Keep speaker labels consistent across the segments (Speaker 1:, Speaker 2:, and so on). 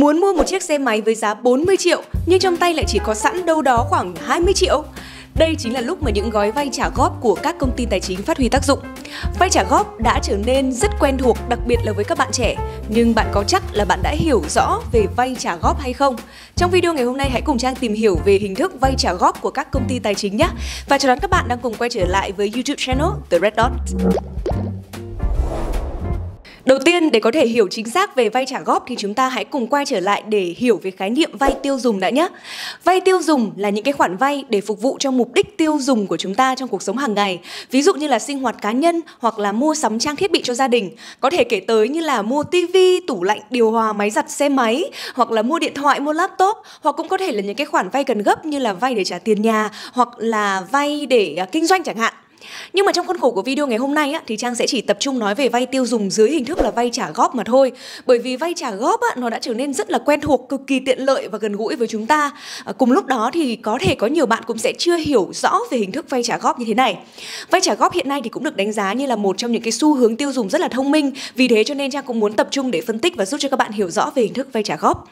Speaker 1: Muốn mua một chiếc xe máy với giá 40 triệu nhưng trong tay lại chỉ có sẵn đâu đó khoảng 20 triệu? Đây chính là lúc mà những gói vay trả góp của các công ty tài chính phát huy tác dụng. Vay trả góp đã trở nên rất quen thuộc, đặc biệt là với các bạn trẻ. Nhưng bạn có chắc là bạn đã hiểu rõ về vay trả góp hay không? Trong video ngày hôm nay hãy cùng Trang tìm hiểu về hình thức vay trả góp của các công ty tài chính nhé. Và chào đón các bạn đang cùng quay trở lại với YouTube channel The Red Dot. Đầu tiên, để có thể hiểu chính xác về vay trả góp thì chúng ta hãy cùng quay trở lại để hiểu về khái niệm vay tiêu dùng đã nhé. Vay tiêu dùng là những cái khoản vay để phục vụ cho mục đích tiêu dùng của chúng ta trong cuộc sống hàng ngày. Ví dụ như là sinh hoạt cá nhân hoặc là mua sắm trang thiết bị cho gia đình. Có thể kể tới như là mua tivi, tủ lạnh, điều hòa, máy giặt, xe máy hoặc là mua điện thoại, mua laptop hoặc cũng có thể là những cái khoản vay cần gấp như là vay để trả tiền nhà hoặc là vay để à, kinh doanh chẳng hạn. Nhưng mà trong khuôn khổ của video ngày hôm nay á, thì Trang sẽ chỉ tập trung nói về vay tiêu dùng dưới hình thức là vay trả góp mà thôi. Bởi vì vay trả góp á, nó đã trở nên rất là quen thuộc, cực kỳ tiện lợi và gần gũi với chúng ta. À, cùng lúc đó thì có thể có nhiều bạn cũng sẽ chưa hiểu rõ về hình thức vay trả góp như thế này. Vay trả góp hiện nay thì cũng được đánh giá như là một trong những cái xu hướng tiêu dùng rất là thông minh. Vì thế cho nên Trang cũng muốn tập trung để phân tích và giúp cho các bạn hiểu rõ về hình thức vay trả góp.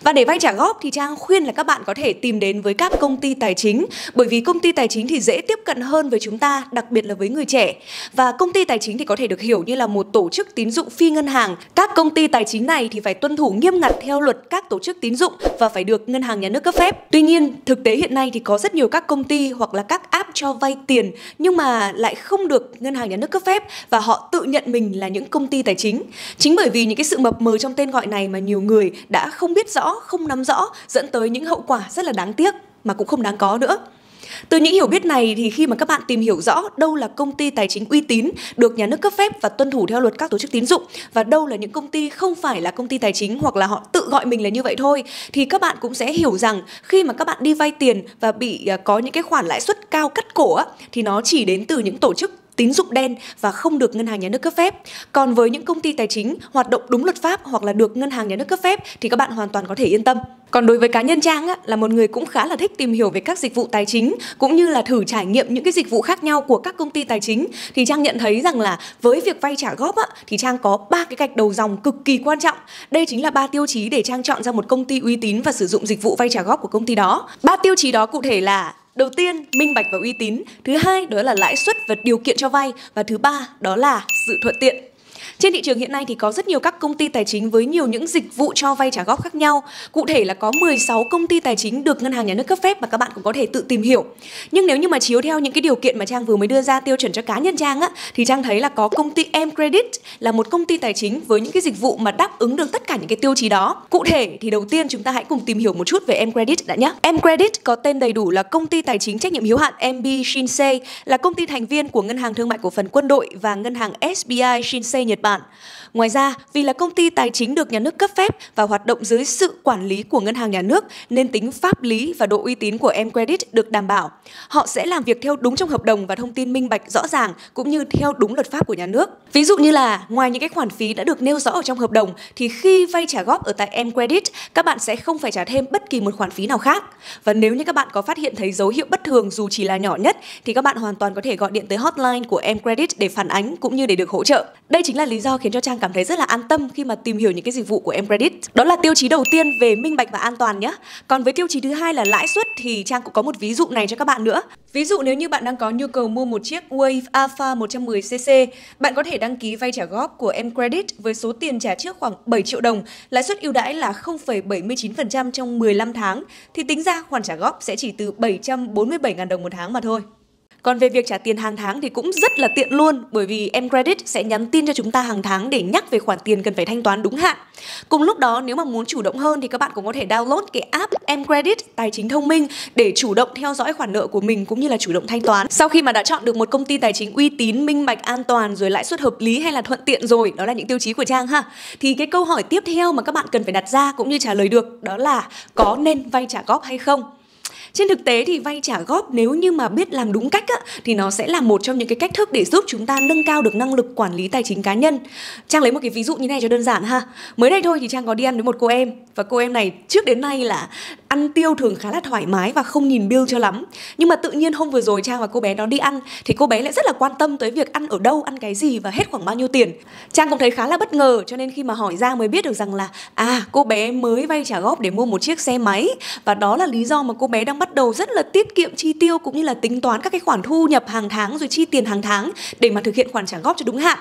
Speaker 1: Và để vay trả góp thì Trang khuyên là các bạn có thể tìm đến với các công ty tài chính bởi vì công ty tài chính thì dễ tiếp cận hơn với chúng ta, đặc biệt là với người trẻ. Và công ty tài chính thì có thể được hiểu như là một tổ chức tín dụng phi ngân hàng. Các công ty tài chính này thì phải tuân thủ nghiêm ngặt theo luật các tổ chức tín dụng và phải được ngân hàng nhà nước cấp phép. Tuy nhiên, thực tế hiện nay thì có rất nhiều các công ty hoặc là các app cho vay tiền nhưng mà lại không được ngân hàng nhà nước cấp phép và họ tự nhận mình là những công ty tài chính. Chính bởi vì những cái sự mập mờ trong tên gọi này mà nhiều người đã không biết rõ, không nắm rõ dẫn tới những hậu quả rất là đáng tiếc mà cũng không đáng có nữa. Từ những hiểu biết này thì khi mà các bạn tìm hiểu rõ đâu là công ty tài chính uy tín được nhà nước cấp phép và tuân thủ theo luật các tổ chức tín dụng và đâu là những công ty không phải là công ty tài chính hoặc là họ tự gọi mình là như vậy thôi thì các bạn cũng sẽ hiểu rằng khi mà các bạn đi vay tiền và bị à, có những cái khoản lãi suất cao cắt cổ thì nó chỉ đến từ những tổ chức tín dụng đen và không được ngân hàng nhà nước cấp phép. Còn với những công ty tài chính hoạt động đúng luật pháp hoặc là được ngân hàng nhà nước cấp phép thì các bạn hoàn toàn có thể yên tâm. Còn đối với cá nhân Trang á, là một người cũng khá là thích tìm hiểu về các dịch vụ tài chính cũng như là thử trải nghiệm những cái dịch vụ khác nhau của các công ty tài chính thì Trang nhận thấy rằng là với việc vay trả góp á, thì Trang có ba cái gạch đầu dòng cực kỳ quan trọng. Đây chính là ba tiêu chí để Trang chọn ra một công ty uy tín và sử dụng dịch vụ vay trả góp của công ty đó. Ba tiêu chí đó cụ thể là Đầu tiên, minh bạch và uy tín. Thứ hai, đó là lãi suất và điều kiện cho vay. Và thứ ba, đó là sự thuận tiện. Trên thị trường hiện nay thì có rất nhiều các công ty tài chính với nhiều những dịch vụ cho vay trả góp khác nhau. Cụ thể là có 16 công ty tài chính được ngân hàng nhà nước cấp phép và các bạn cũng có thể tự tìm hiểu. Nhưng nếu như mà chiếu theo những cái điều kiện mà Trang vừa mới đưa ra tiêu chuẩn cho cá nhân Trang á thì Trang thấy là có công ty Em Credit là một công ty tài chính với những cái dịch vụ mà đáp ứng được tất cả những cái tiêu chí đó. Cụ thể thì đầu tiên chúng ta hãy cùng tìm hiểu một chút về Em Credit đã nhé. Em Credit có tên đầy đủ là công ty tài chính trách nhiệm hiếu hạn MB Shinsei là công ty thành viên của Ngân hàng Thương mại Cổ phần Quân đội và Ngân hàng SBI Shinsei Nhật Bản bạn. Ngoài ra, vì là công ty tài chính được nhà nước cấp phép và hoạt động dưới sự quản lý của ngân hàng nhà nước nên tính pháp lý và độ uy tín của em credit được đảm bảo. Họ sẽ làm việc theo đúng trong hợp đồng và thông tin minh bạch rõ ràng cũng như theo đúng luật pháp của nhà nước. Ví dụ như là ngoài những cái khoản phí đã được nêu rõ ở trong hợp đồng thì khi vay trả góp ở tại em credit, các bạn sẽ không phải trả thêm bất kỳ một khoản phí nào khác. Và nếu như các bạn có phát hiện thấy dấu hiệu bất thường dù chỉ là nhỏ nhất thì các bạn hoàn toàn có thể gọi điện tới hotline của em credit để phản ánh cũng như để được hỗ trợ. Đây chính là lý do khiến cho Trang cảm thấy rất là an tâm khi mà tìm hiểu những cái dịch vụ của Emcredit. Đó là tiêu chí đầu tiên về minh bạch và an toàn nhé. Còn với tiêu chí thứ hai là lãi suất thì Trang cũng có một ví dụ này cho các bạn nữa. Ví dụ nếu như bạn đang có nhu cầu mua một chiếc Wave Alpha 110cc, bạn có thể đăng ký vay trả góp của Emcredit với số tiền trả trước khoảng 7 triệu đồng, lãi suất ưu đãi là 0,79% trong 15 tháng thì tính ra khoản trả góp sẽ chỉ từ 747.000 đồng một tháng mà thôi. Còn về việc trả tiền hàng tháng thì cũng rất là tiện luôn bởi vì em credit sẽ nhắn tin cho chúng ta hàng tháng để nhắc về khoản tiền cần phải thanh toán đúng hạn. Cùng lúc đó nếu mà muốn chủ động hơn thì các bạn cũng có thể download cái app em credit tài chính thông minh để chủ động theo dõi khoản nợ của mình cũng như là chủ động thanh toán. Sau khi mà đã chọn được một công ty tài chính uy tín, minh bạch, an toàn rồi lãi suất hợp lý hay là thuận tiện rồi, đó là những tiêu chí của Trang ha. Thì cái câu hỏi tiếp theo mà các bạn cần phải đặt ra cũng như trả lời được đó là có nên vay trả góp hay không? Trên thực tế thì vay trả góp nếu như mà biết làm đúng cách á, thì nó sẽ là một trong những cái cách thức để giúp chúng ta nâng cao được năng lực quản lý tài chính cá nhân. Trang lấy một cái ví dụ như này cho đơn giản ha. Mới đây thôi thì Trang có đi ăn với một cô em và cô em này trước đến nay là ăn tiêu thường khá là thoải mái và không nhìn bill cho lắm nhưng mà tự nhiên hôm vừa rồi trang và cô bé đó đi ăn thì cô bé lại rất là quan tâm tới việc ăn ở đâu ăn cái gì và hết khoảng bao nhiêu tiền trang cũng thấy khá là bất ngờ cho nên khi mà hỏi ra mới biết được rằng là à cô bé mới vay trả góp để mua một chiếc xe máy và đó là lý do mà cô bé đang bắt đầu rất là tiết kiệm chi tiêu cũng như là tính toán các cái khoản thu nhập hàng tháng rồi chi tiền hàng tháng để mà thực hiện khoản trả góp cho đúng hạn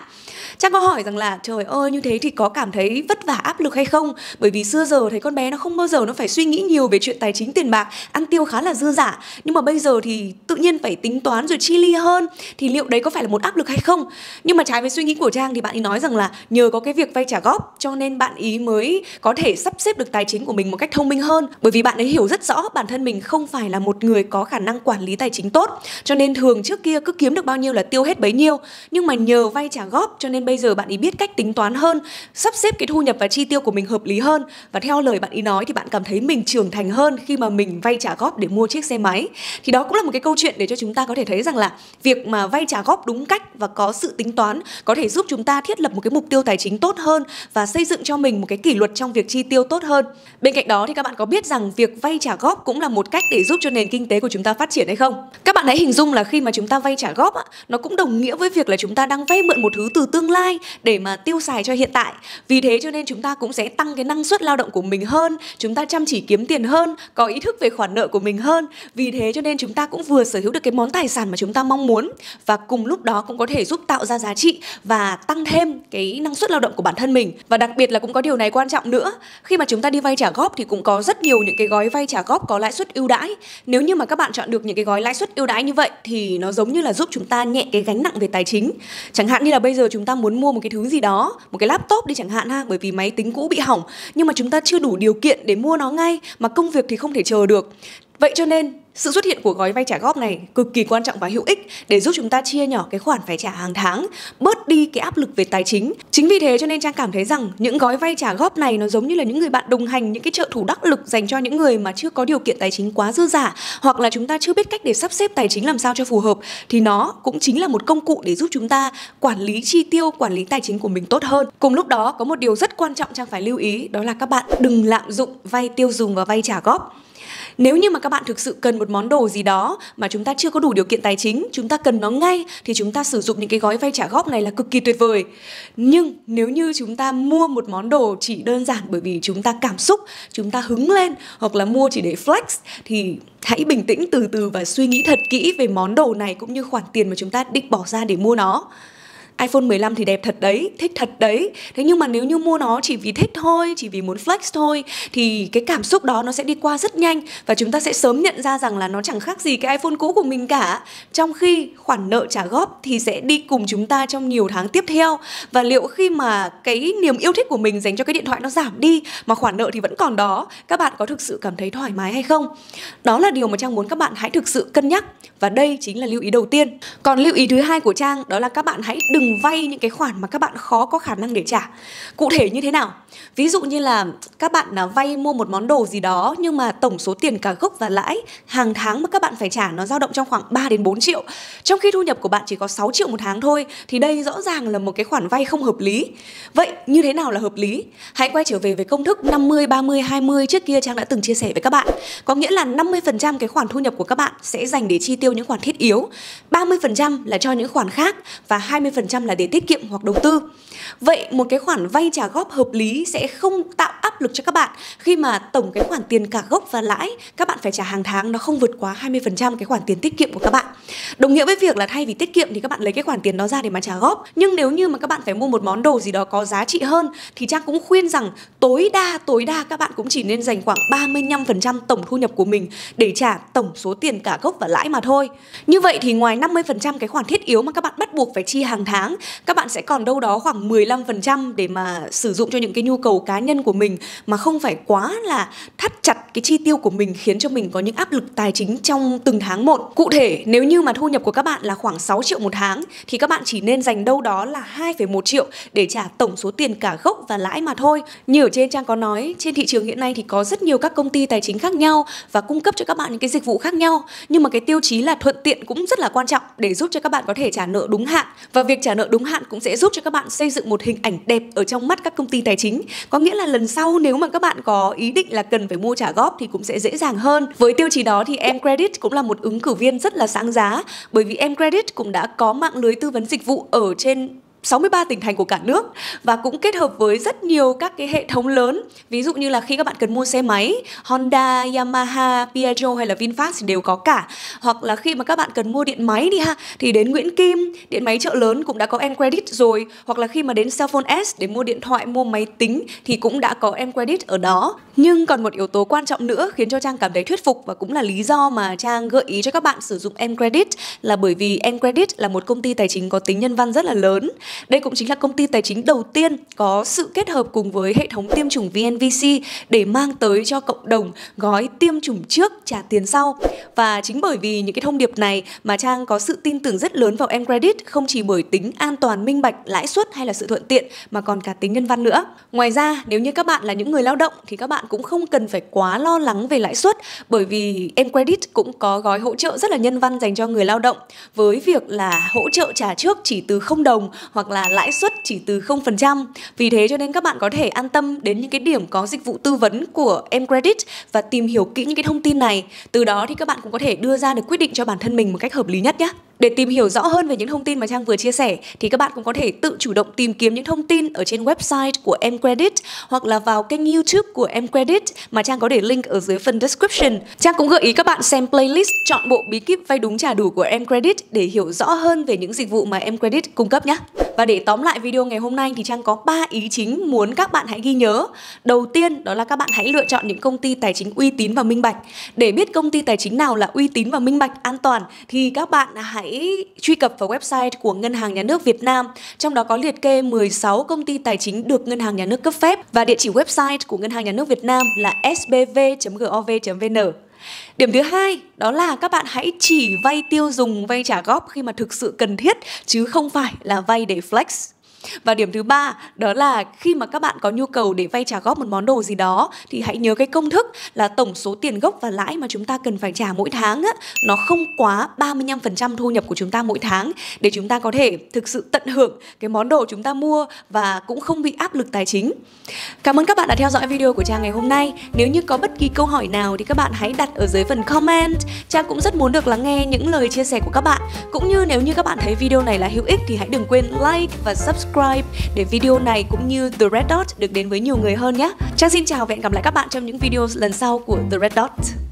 Speaker 1: Trang có hỏi rằng là trời ơi như thế thì có cảm thấy vất vả áp lực hay không? Bởi vì xưa giờ thấy con bé nó không bao giờ nó phải suy nghĩ nhiều về chuyện tài chính tiền bạc ăn tiêu khá là dư giả nhưng mà bây giờ thì tự nhiên phải tính toán rồi chi ly hơn thì liệu đấy có phải là một áp lực hay không nhưng mà trái với suy nghĩ của trang thì bạn ấy nói rằng là nhờ có cái việc vay trả góp cho nên bạn ý mới có thể sắp xếp được tài chính của mình một cách thông minh hơn bởi vì bạn ấy hiểu rất rõ bản thân mình không phải là một người có khả năng quản lý tài chính tốt cho nên thường trước kia cứ kiếm được bao nhiêu là tiêu hết bấy nhiêu nhưng mà nhờ vay trả góp cho nên bây giờ bạn ý biết cách tính toán hơn sắp xếp cái thu nhập và chi tiêu của mình hợp lý hơn và theo lời bạn ý nói thì bạn cảm thấy mình trưởng thành lành hơn khi mà mình vay trả góp để mua chiếc xe máy thì đó cũng là một cái câu chuyện để cho chúng ta có thể thấy rằng là việc mà vay trả góp đúng cách và có sự tính toán có thể giúp chúng ta thiết lập một cái mục tiêu tài chính tốt hơn và xây dựng cho mình một cái kỷ luật trong việc chi tiêu tốt hơn bên cạnh đó thì các bạn có biết rằng việc vay trả góp cũng là một cách để giúp cho nền kinh tế của chúng ta phát triển hay không các bạn hãy hình dung là khi mà chúng ta vay trả góp nó cũng đồng nghĩa với việc là chúng ta đang vay mượn một thứ từ tương lai để mà tiêu xài cho hiện tại vì thế cho nên chúng ta cũng sẽ tăng cái năng suất lao động của mình hơn chúng ta chăm chỉ kiếm tiền hơn hơn có ý thức về khoản nợ của mình hơn vì thế cho nên chúng ta cũng vừa sở hữu được cái món tài sản mà chúng ta mong muốn và cùng lúc đó cũng có thể giúp tạo ra giá trị và tăng thêm cái năng suất lao động của bản thân mình và đặc biệt là cũng có điều này quan trọng nữa khi mà chúng ta đi vay trả góp thì cũng có rất nhiều những cái gói vay trả góp có lãi suất ưu đãi nếu như mà các bạn chọn được những cái gói lãi suất ưu đãi như vậy thì nó giống như là giúp chúng ta nhẹ cái gánh nặng về tài chính chẳng hạn như là bây giờ chúng ta muốn mua một cái thứ gì đó một cái laptop đi chẳng hạn ha bởi vì máy tính cũ bị hỏng nhưng mà chúng ta chưa đủ điều kiện để mua nó ngay mà công công việc thì không thể chờ được Vậy cho nên sự xuất hiện của gói vay trả góp này cực kỳ quan trọng và hữu ích để giúp chúng ta chia nhỏ cái khoản phải trả hàng tháng, bớt đi cái áp lực về tài chính. Chính vì thế cho nên Trang cảm thấy rằng những gói vay trả góp này nó giống như là những người bạn đồng hành, những cái trợ thủ đắc lực dành cho những người mà chưa có điều kiện tài chính quá dư giả hoặc là chúng ta chưa biết cách để sắp xếp tài chính làm sao cho phù hợp thì nó cũng chính là một công cụ để giúp chúng ta quản lý chi tiêu, quản lý tài chính của mình tốt hơn. Cùng lúc đó có một điều rất quan trọng Trang phải lưu ý đó là các bạn đừng lạm dụng vay tiêu dùng và vay trả góp nếu như mà các bạn thực sự cần một món đồ gì đó mà chúng ta chưa có đủ điều kiện tài chính, chúng ta cần nó ngay thì chúng ta sử dụng những cái gói vay trả góp này là cực kỳ tuyệt vời. Nhưng nếu như chúng ta mua một món đồ chỉ đơn giản bởi vì chúng ta cảm xúc, chúng ta hứng lên hoặc là mua chỉ để flex thì hãy bình tĩnh từ từ và suy nghĩ thật kỹ về món đồ này cũng như khoản tiền mà chúng ta định bỏ ra để mua nó iPhone 15 thì đẹp thật đấy, thích thật đấy. Thế nhưng mà nếu như mua nó chỉ vì thích thôi, chỉ vì muốn flex thôi thì cái cảm xúc đó nó sẽ đi qua rất nhanh và chúng ta sẽ sớm nhận ra rằng là nó chẳng khác gì cái iPhone cũ của mình cả. Trong khi khoản nợ trả góp thì sẽ đi cùng chúng ta trong nhiều tháng tiếp theo và liệu khi mà cái niềm yêu thích của mình dành cho cái điện thoại nó giảm đi mà khoản nợ thì vẫn còn đó, các bạn có thực sự cảm thấy thoải mái hay không? Đó là điều mà Trang muốn các bạn hãy thực sự cân nhắc và đây chính là lưu ý đầu tiên. Còn lưu ý thứ hai của Trang đó là các bạn hãy đừng đừng vay những cái khoản mà các bạn khó có khả năng để trả cụ thể như thế nào ví dụ như là các bạn là vay mua một món đồ gì đó nhưng mà tổng số tiền cả gốc và lãi hàng tháng mà các bạn phải trả nó dao động trong khoảng 3 đến 4 triệu trong khi thu nhập của bạn chỉ có 6 triệu một tháng thôi thì đây rõ ràng là một cái khoản vay không hợp lý vậy như thế nào là hợp lý hãy quay trở về với công thức 50 30 20 trước kia Trang đã từng chia sẻ với các bạn có nghĩa là 50% cái khoản thu nhập của các bạn sẽ dành để chi tiêu những khoản thiết yếu 30% là cho những khoản khác và 20% 10% là để tiết kiệm hoặc đầu tư. Vậy một cái khoản vay trả góp hợp lý sẽ không tạo áp lực cho các bạn khi mà tổng cái khoản tiền cả gốc và lãi các bạn phải trả hàng tháng nó không vượt quá 20% cái khoản tiền tiết kiệm của các bạn. Đồng nghĩa với việc là thay vì tiết kiệm thì các bạn lấy cái khoản tiền đó ra để mà trả góp. Nhưng nếu như mà các bạn phải mua một món đồ gì đó có giá trị hơn thì Trang cũng khuyên rằng tối đa tối đa các bạn cũng chỉ nên dành khoảng 35% tổng thu nhập của mình để trả tổng số tiền cả gốc và lãi mà thôi. Như vậy thì ngoài 50% cái khoản thiết yếu mà các bạn bắt buộc phải chi hàng tháng tháng các bạn sẽ còn đâu đó khoảng 15% để mà sử dụng cho những cái nhu cầu cá nhân của mình mà không phải quá là thắt chặt cái chi tiêu của mình khiến cho mình có những áp lực tài chính trong từng tháng một. Cụ thể nếu như mà thu nhập của các bạn là khoảng 6 triệu một tháng thì các bạn chỉ nên dành đâu đó là 2,1 triệu để trả tổng số tiền cả gốc và lãi mà thôi. Như ở trên trang có nói, trên thị trường hiện nay thì có rất nhiều các công ty tài chính khác nhau và cung cấp cho các bạn những cái dịch vụ khác nhau, nhưng mà cái tiêu chí là thuận tiện cũng rất là quan trọng để giúp cho các bạn có thể trả nợ đúng hạn. Và việc trả nợ đúng hạn cũng sẽ giúp cho các bạn xây dựng một hình ảnh đẹp ở trong mắt các công ty tài chính. Có nghĩa là lần sau nếu mà các bạn có ý định là cần phải mua trả góp thì cũng sẽ dễ dàng hơn. Với tiêu chí đó thì em Credit cũng là một ứng cử viên rất là sáng giá bởi vì em Credit cũng đã có mạng lưới tư vấn dịch vụ ở trên 63 tỉnh thành của cả nước và cũng kết hợp với rất nhiều các cái hệ thống lớn. Ví dụ như là khi các bạn cần mua xe máy, Honda, Yamaha, Piaggio hay là VinFast thì đều có cả. Hoặc là khi mà các bạn cần mua điện máy đi ha thì đến Nguyễn Kim, điện máy chợ lớn cũng đã có em credit rồi. Hoặc là khi mà đến Cellphone S để mua điện thoại, mua máy tính thì cũng đã có em credit ở đó. Nhưng còn một yếu tố quan trọng nữa khiến cho Trang cảm thấy thuyết phục và cũng là lý do mà Trang gợi ý cho các bạn sử dụng em credit là bởi vì em credit là một công ty tài chính có tính nhân văn rất là lớn đây cũng chính là công ty tài chính đầu tiên có sự kết hợp cùng với hệ thống tiêm chủng VNVC để mang tới cho cộng đồng gói tiêm chủng trước trả tiền sau. Và chính bởi vì những cái thông điệp này mà Trang có sự tin tưởng rất lớn vào em credit không chỉ bởi tính an toàn, minh bạch, lãi suất hay là sự thuận tiện mà còn cả tính nhân văn nữa. Ngoài ra, nếu như các bạn là những người lao động thì các bạn cũng không cần phải quá lo lắng về lãi suất bởi vì em credit cũng có gói hỗ trợ rất là nhân văn dành cho người lao động với việc là hỗ trợ trả trước chỉ từ không đồng hoặc là lãi suất chỉ từ 0%. Vì thế cho nên các bạn có thể an tâm đến những cái điểm có dịch vụ tư vấn của em credit và tìm hiểu kỹ những cái thông tin này. Từ đó thì các bạn cũng có thể đưa ra được quyết định cho bản thân mình một cách hợp lý nhất nhé. Để tìm hiểu rõ hơn về những thông tin mà Trang vừa chia sẻ thì các bạn cũng có thể tự chủ động tìm kiếm những thông tin ở trên website của M Credit hoặc là vào kênh YouTube của M Credit mà Trang có để link ở dưới phần description. Trang cũng gợi ý các bạn xem playlist chọn bộ bí kíp vay đúng trả đủ của M Credit để hiểu rõ hơn về những dịch vụ mà M Credit cung cấp nhé. Và để tóm lại video ngày hôm nay thì Trang có 3 ý chính muốn các bạn hãy ghi nhớ. Đầu tiên đó là các bạn hãy lựa chọn những công ty tài chính uy tín và minh bạch. Để biết công ty tài chính nào là uy tín và minh bạch an toàn thì các bạn hãy hãy truy cập vào website của Ngân hàng Nhà nước Việt Nam, trong đó có liệt kê 16 công ty tài chính được Ngân hàng Nhà nước cấp phép và địa chỉ website của Ngân hàng Nhà nước Việt Nam là sbv.gov.vn. Điểm thứ hai đó là các bạn hãy chỉ vay tiêu dùng, vay trả góp khi mà thực sự cần thiết chứ không phải là vay để flex. Và điểm thứ ba đó là khi mà các bạn có nhu cầu để vay trả góp một món đồ gì đó thì hãy nhớ cái công thức là tổng số tiền gốc và lãi mà chúng ta cần phải trả mỗi tháng á, nó không quá 35% thu nhập của chúng ta mỗi tháng để chúng ta có thể thực sự tận hưởng cái món đồ chúng ta mua và cũng không bị áp lực tài chính. Cảm ơn các bạn đã theo dõi video của Trang ngày hôm nay. Nếu như có bất kỳ câu hỏi nào thì các bạn hãy đặt ở dưới phần comment. Trang cũng rất muốn được lắng nghe những lời chia sẻ của các bạn. Cũng như nếu như các bạn thấy video này là hữu ích thì hãy đừng quên like và subscribe subscribe để video này cũng như The Red Dot được đến với nhiều người hơn nhé. Trang xin chào và hẹn gặp lại các bạn trong những video lần sau của The Red Dot.